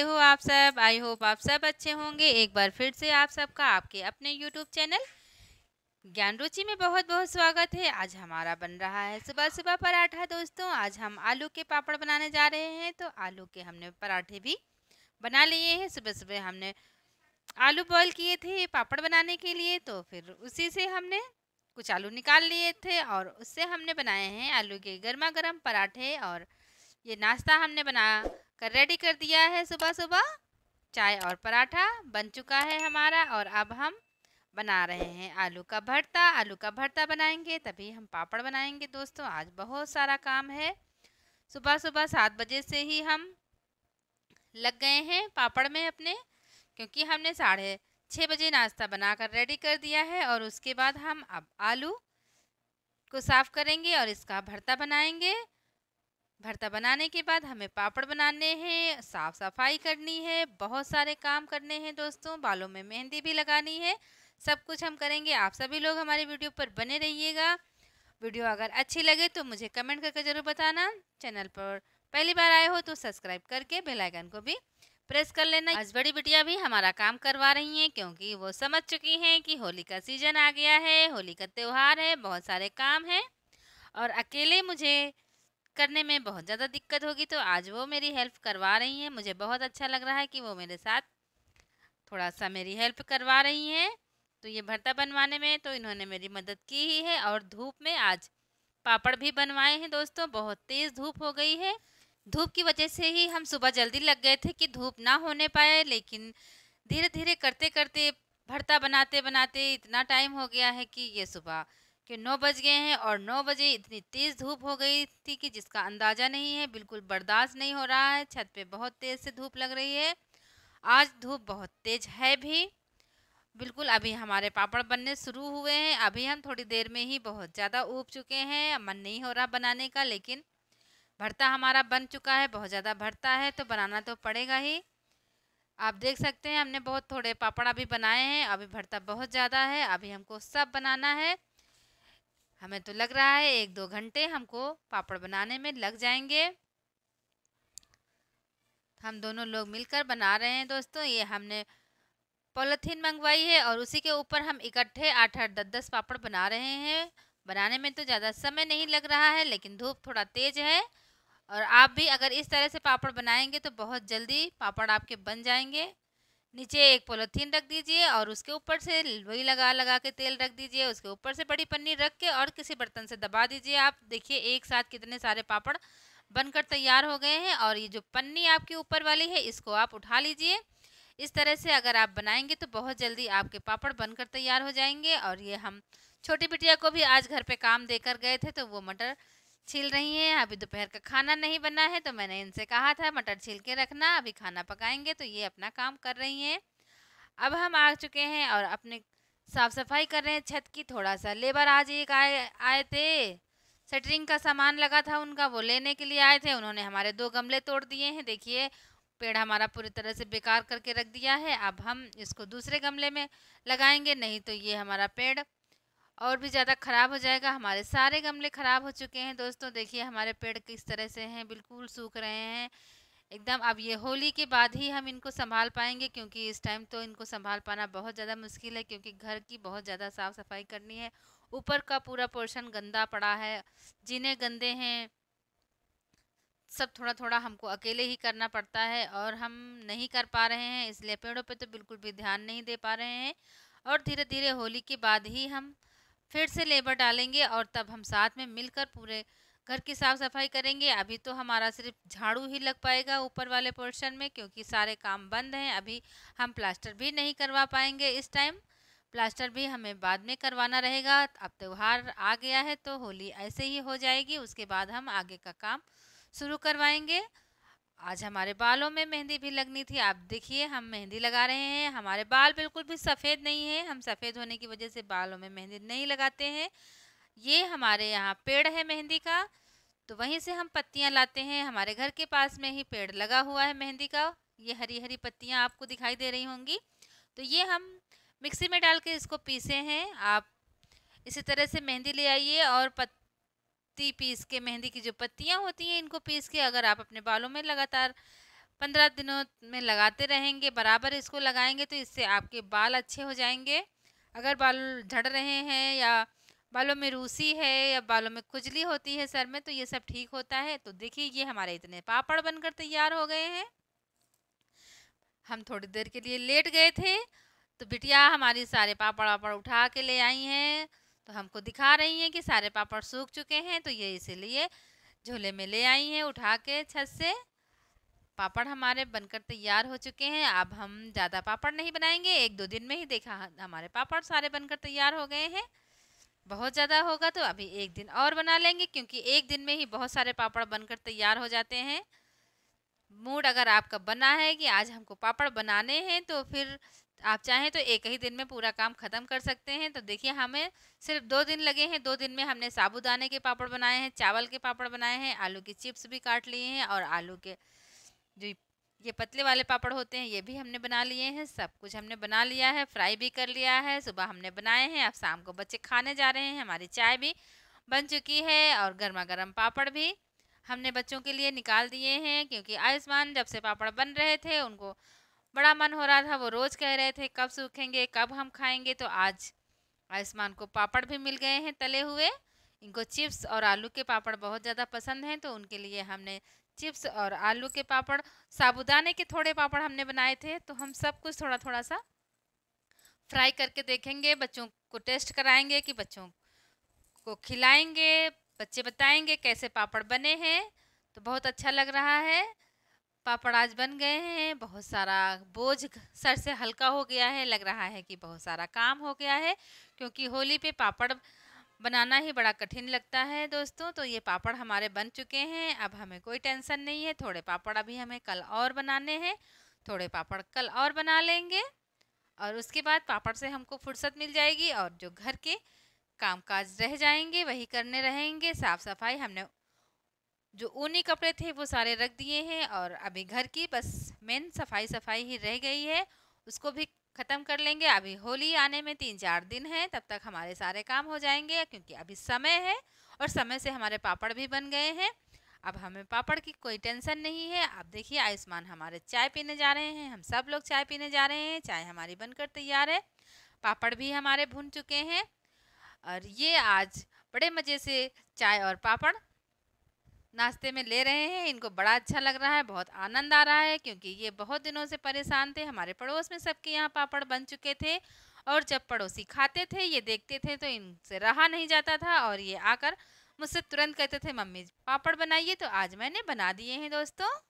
कैसे हो आप सब आई होप आप सब अच्छे होंगे एक बार फिर से आप सबका आपके अपने यूट्यूब चैनल ज्ञान रुचि में बहुत बहुत स्वागत है आज हमारा बन रहा है सुबह सुबह पराठा दोस्तों आज हम आलू के पापड़ बनाने जा रहे हैं तो आलू के हमने पराठे भी बना लिए हैं सुबह सुबह हमने आलू बॉईल किए थे पापड़ बनाने के लिए तो फिर उसी से हमने कुछ आलू निकाल लिए थे और उससे हमने बनाए हैं आलू के गर्मा गर्म पराठे और ये नाश्ता हमने बना कर रेडी कर दिया है सुबह सुबह चाय और पराठा बन चुका है हमारा और अब हम बना रहे हैं आलू का भरता आलू का भरता बनाएंगे तभी हम पापड़ बनाएंगे दोस्तों आज बहुत सारा काम है सुबह सुबह सात बजे से ही हम लग गए हैं पापड़ में अपने क्योंकि हमने साढ़े छः बजे नाश्ता बनाकर रेडी कर दिया है और उसके बाद हम अब आलू को साफ़ करेंगे और इसका भरता बनाएंगे भरता बनाने के बाद हमें पापड़ बनाने हैं साफ सफाई करनी है बहुत सारे काम करने हैं दोस्तों बालों में मेहंदी भी लगानी है सब कुछ हम करेंगे आप सभी लोग हमारे वीडियो पर बने रहिएगा वीडियो अगर अच्छी लगे तो मुझे कमेंट करके ज़रूर बताना चैनल पर पहली बार आए हो तो सब्सक्राइब करके बेल आइकन को भी प्रेस कर लेना आज बड़ी बिटिया भी हमारा काम करवा रही हैं क्योंकि वो समझ चुकी हैं कि होली का सीजन आ गया है होली का त्यौहार है बहुत सारे काम हैं और अकेले मुझे करने में बहुत ज़्यादा दिक्कत होगी तो आज वो मेरी हेल्प करवा रही हैं मुझे बहुत अच्छा लग रहा है कि वो मेरे साथ थोड़ा सा मेरी हेल्प करवा रही हैं तो ये भरता बनवाने में तो इन्होंने मेरी मदद की ही है और धूप में आज पापड़ भी बनवाए हैं दोस्तों बहुत तेज़ धूप हो गई है धूप की वजह से ही हम सुबह जल्दी लग गए थे कि धूप ना होने पाए लेकिन धीरे धीरे करते करते भरता बनाते बनाते इतना टाइम हो गया है कि ये सुबह कि नौ बज गए हैं और नौ बजे इतनी तेज़ धूप हो गई थी कि जिसका अंदाज़ा नहीं है बिल्कुल बर्दाश्त नहीं हो रहा है छत पे बहुत तेज़ से धूप लग रही है आज धूप बहुत तेज़ है भी बिल्कुल अभी हमारे पापड़ बनने शुरू हुए हैं अभी हम थोड़ी देर में ही बहुत ज़्यादा उब चुके हैं मन नहीं हो रहा बनाने का लेकिन भरता हमारा बन चुका है बहुत ज़्यादा भरता है तो बनाना तो पड़ेगा ही आप देख सकते हैं हमने बहुत थोड़े पापड़ अभी बनाए हैं अभी भरता बहुत ज़्यादा है अभी हमको सब बनाना है हमें तो लग रहा है एक दो घंटे हमको पापड़ बनाने में लग जाएंगे हम दोनों लोग मिलकर बना रहे हैं दोस्तों ये हमने पॉलीथीन मंगवाई है और उसी के ऊपर हम इकट्ठे आठ आठ दस दस पापड़ बना रहे हैं बनाने में तो ज़्यादा समय नहीं लग रहा है लेकिन धूप थोड़ा तेज है और आप भी अगर इस तरह से पापड़ बनाएंगे तो बहुत जल्दी पापड़ आपके बन जाएंगे नीचे एक पोलोथीन रख दीजिए और उसके ऊपर से वही लगा लगा के तेल रख दीजिए उसके ऊपर से बड़ी पन्नी रख के और किसी बर्तन से दबा दीजिए आप देखिए एक साथ कितने सारे पापड़ बनकर तैयार हो गए हैं और ये जो पन्नी आपके ऊपर वाली है इसको आप उठा लीजिए इस तरह से अगर आप बनाएंगे तो बहुत जल्दी आपके पापड़ बनकर तैयार हो जाएंगे और ये हम छोटी बिटिया को भी आज घर पे काम देकर गए थे तो वो मटर छील रही हैं अभी दोपहर का खाना नहीं बना है तो मैंने इनसे कहा था मटर छील के रखना अभी खाना पकाएंगे तो ये अपना काम कर रही हैं अब हम आ चुके हैं और अपने साफ सफाई कर रहे हैं छत की थोड़ा सा लेबर आज एक आए आए थे सेटरिंग का सामान लगा था उनका वो लेने के लिए आए थे उन्होंने हमारे दो गमले तोड़ दिए हैं देखिए पेड़ हमारा पूरी तरह से बेकार करके रख दिया है अब हम इसको दूसरे गमले में लगाएंगे नहीं तो ये हमारा पेड़ और भी ज़्यादा ख़राब हो जाएगा हमारे सारे गमले ख़राब हो चुके हैं दोस्तों देखिए हमारे पेड़ किस तरह से हैं बिल्कुल सूख रहे हैं एकदम अब ये होली के बाद ही हम इनको संभाल पाएंगे क्योंकि इस टाइम तो इनको संभाल पाना बहुत ज़्यादा मुश्किल है क्योंकि घर की बहुत ज़्यादा साफ़ सफाई करनी है ऊपर का पूरा पोर्शन गंदा पड़ा है जीने गंदे हैं सब थोड़ा थोड़ा हमको अकेले ही करना पड़ता है और हम नहीं कर पा रहे हैं इसलिए पेड़ों पे तो बिल्कुल भी ध्यान नहीं दे पा रहे हैं और धीरे धीरे होली के बाद ही हम फिर से लेबर डालेंगे और तब हम साथ में मिलकर पूरे घर की साफ सफाई करेंगे अभी तो हमारा सिर्फ झाड़ू ही लग पाएगा ऊपर वाले पोर्शन में क्योंकि सारे काम बंद हैं अभी हम प्लास्टर भी नहीं करवा पाएंगे इस टाइम प्लास्टर भी हमें बाद में करवाना रहेगा अब त्यौहार आ गया है तो होली ऐसे ही हो जाएगी उसके बाद हम आगे का काम शुरू करवाएंगे आज हमारे बालों में मेहंदी भी लगनी थी आप देखिए हम मेहंदी लगा रहे हैं हमारे बाल बिल्कुल भी सफ़ेद नहीं है हम सफ़ेद होने की वजह से बालों में मेहंदी नहीं लगाते हैं ये हमारे यहाँ पेड़ है मेहंदी का तो वहीं से हम पत्तियाँ लाते हैं हमारे घर के पास में ही पेड़ लगा हुआ है मेहंदी का ये हरी हरी पत्तियाँ आपको दिखाई दे रही होंगी तो ये हम मिक्सी में डाल के इसको पीसे हैं आप इसी तरह से मेहंदी ले आइए और पत पत्ती पीस के मेहंदी की जो पत्तियाँ होती हैं इनको पीस के अगर आप अपने बालों में लगातार पंद्रह दिनों में लगाते रहेंगे बराबर इसको लगाएंगे तो इससे आपके बाल अच्छे हो जाएंगे अगर बाल झड़ रहे हैं या बालों में रूसी है या बालों में खुजली होती है सर में तो ये सब ठीक होता है तो देखिए ये हमारे इतने पापड़ बनकर तैयार हो गए हैं हम थोड़ी देर के लिए लेट गए थे तो बिटिया हमारी सारे पापड़ वापड़ उठा के ले आई हैं तो हमको दिखा रही हैं कि सारे पापड़ सूख चुके हैं तो ये इसीलिए झोले में ले आई हैं उठा के छत से पापड़ हमारे बनकर तैयार हो चुके हैं अब हम ज़्यादा पापड़ नहीं बनाएंगे एक दो दिन में ही देखा हमारे पापड़ सारे बनकर तैयार हो गए हैं बहुत ज़्यादा होगा तो अभी एक दिन और बना लेंगे क्योंकि एक दिन में ही बहुत सारे पापड़ बनकर तैयार हो जाते हैं मूड अगर आपका बना है कि आज हमको पापड़ बनाने हैं तो फिर आप चाहें तो एक ही दिन में पूरा काम ख़त्म कर सकते हैं तो देखिए हमें सिर्फ दो दिन लगे हैं दो दिन में हमने साबुदाने के पापड़ बनाए हैं चावल के पापड़ बनाए हैं आलू की चिप्स भी काट लिए हैं और आलू के जो ये पतले वाले पापड़ होते हैं ये भी हमने बना लिए हैं सब कुछ हमने बना लिया है फ्राई भी कर लिया है सुबह हमने बनाए हैं अब शाम को बच्चे खाने जा रहे हैं हमारी चाय भी बन चुकी है और गर्मा गर्म पापड़ भी हमने बच्चों के लिए निकाल दिए हैं क्योंकि आयुष्मान जब से पापड़ बन रहे थे उनको बड़ा मन हो रहा था वो रोज़ कह रहे थे कब सूखेंगे कब हम खाएंगे तो आज आयुष्मान को पापड़ भी मिल गए हैं तले हुए इनको चिप्स और आलू के पापड़ बहुत ज़्यादा पसंद हैं तो उनके लिए हमने चिप्स और आलू के पापड़ साबुदाने के थोड़े पापड़ हमने बनाए थे तो हम सब कुछ थोड़ा थोड़ा सा फ्राई करके देखेंगे बच्चों को टेस्ट कराएंगे कि बच्चों को खिलाएंगे बच्चे बताएंगे कैसे पापड़ बने हैं तो बहुत अच्छा लग रहा है पापड़ आज बन गए हैं बहुत सारा बोझ सर से हल्का हो गया है लग रहा है कि बहुत सारा काम हो गया है क्योंकि होली पे पापड़ बनाना ही बड़ा कठिन लगता है दोस्तों तो ये पापड़ हमारे बन चुके हैं अब हमें कोई टेंशन नहीं है थोड़े पापड़ अभी हमें कल और बनाने हैं थोड़े पापड़ कल और बना लेंगे और उसके बाद पापड़ से हमको फुर्सत मिल जाएगी और जो घर के कामकाज रह जाएंगे वही करने रहेंगे साफ़ सफाई हमने जो ऊनी कपड़े थे वो सारे रख दिए हैं और अभी घर की बस मेन सफाई सफाई ही रह गई है उसको भी ख़त्म कर लेंगे अभी होली आने में तीन चार दिन हैं तब तक हमारे सारे काम हो जाएंगे क्योंकि अभी समय है और समय से हमारे पापड़ भी बन गए हैं अब हमें पापड़ की कोई टेंशन नहीं है अब देखिए आयुष्मान हमारे चाय पीने जा रहे हैं हम सब लोग चाय पीने जा रहे हैं चाय हमारी बनकर तैयार है पापड़ भी हमारे भुन चुके हैं और ये आज बड़े मज़े से चाय और पापड़ नाश्ते में ले रहे हैं इनको बड़ा अच्छा लग रहा है बहुत आनंद आ रहा है क्योंकि ये बहुत दिनों से परेशान थे हमारे पड़ोस में सबके यहाँ पापड़ बन चुके थे और जब पड़ोसी खाते थे ये देखते थे तो इनसे रहा नहीं जाता था और ये आकर मुझसे तुरंत कहते थे मम्मी पापड़ बनाइए तो आज मैंने बना दिए हैं दोस्तों